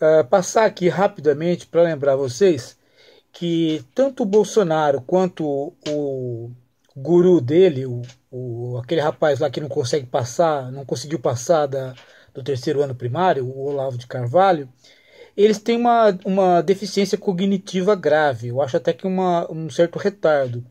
uh, passar aqui rapidamente para lembrar vocês que tanto o Bolsonaro quanto o guru dele, o, o, aquele rapaz lá que não consegue passar, não conseguiu passar da, do terceiro ano primário, o Olavo de Carvalho, eles têm uma, uma deficiência cognitiva grave. Eu acho até que uma, um certo retardo.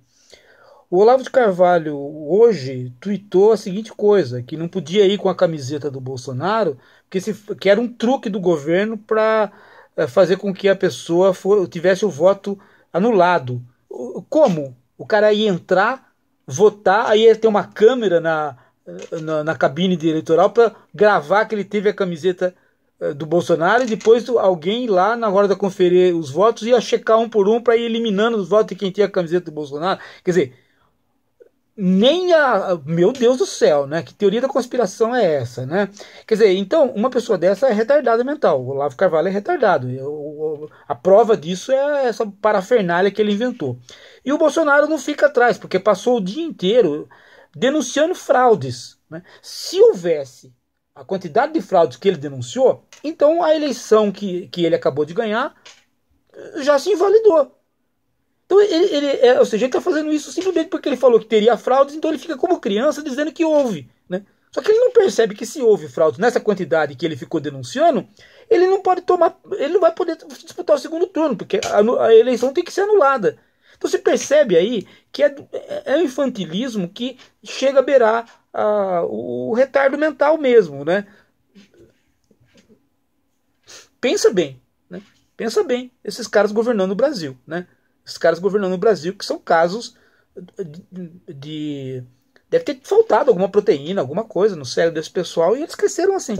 O Olavo de Carvalho hoje tuitou a seguinte coisa, que não podia ir com a camiseta do Bolsonaro, que, se, que era um truque do governo para eh, fazer com que a pessoa for, tivesse o voto anulado. Como? O cara ia entrar, votar, aí ia ter uma câmera na, eh, na, na cabine eleitoral para gravar que ele teve a camiseta eh, do Bolsonaro e depois alguém lá na hora de conferir os votos ia checar um por um para ir eliminando os votos de quem tinha a camiseta do Bolsonaro. Quer dizer, nem a. Meu Deus do céu, né? Que teoria da conspiração é essa, né? Quer dizer, então, uma pessoa dessa é retardada mental. O Olavo Carvalho é retardado. Eu, eu, a prova disso é essa parafernália que ele inventou. E o Bolsonaro não fica atrás, porque passou o dia inteiro denunciando fraudes. Né? Se houvesse a quantidade de fraudes que ele denunciou, então a eleição que, que ele acabou de ganhar já se invalidou. Então, ele, ele é, ou seja, ele está fazendo isso simplesmente porque ele falou que teria fraudes, então ele fica como criança dizendo que houve. Né? Só que ele não percebe que se houve fraudes nessa quantidade que ele ficou denunciando, ele não pode tomar, ele não vai poder disputar o segundo turno, porque a, a eleição tem que ser anulada. Então você percebe aí que é, é, é um infantilismo que chega a beirar a, o, o retardo mental mesmo, né? Pensa bem, né? Pensa bem, esses caras governando o Brasil, né? Os caras governando o Brasil, que são casos de, de deve ter faltado alguma proteína, alguma coisa no cérebro desse pessoal e eles cresceram assim.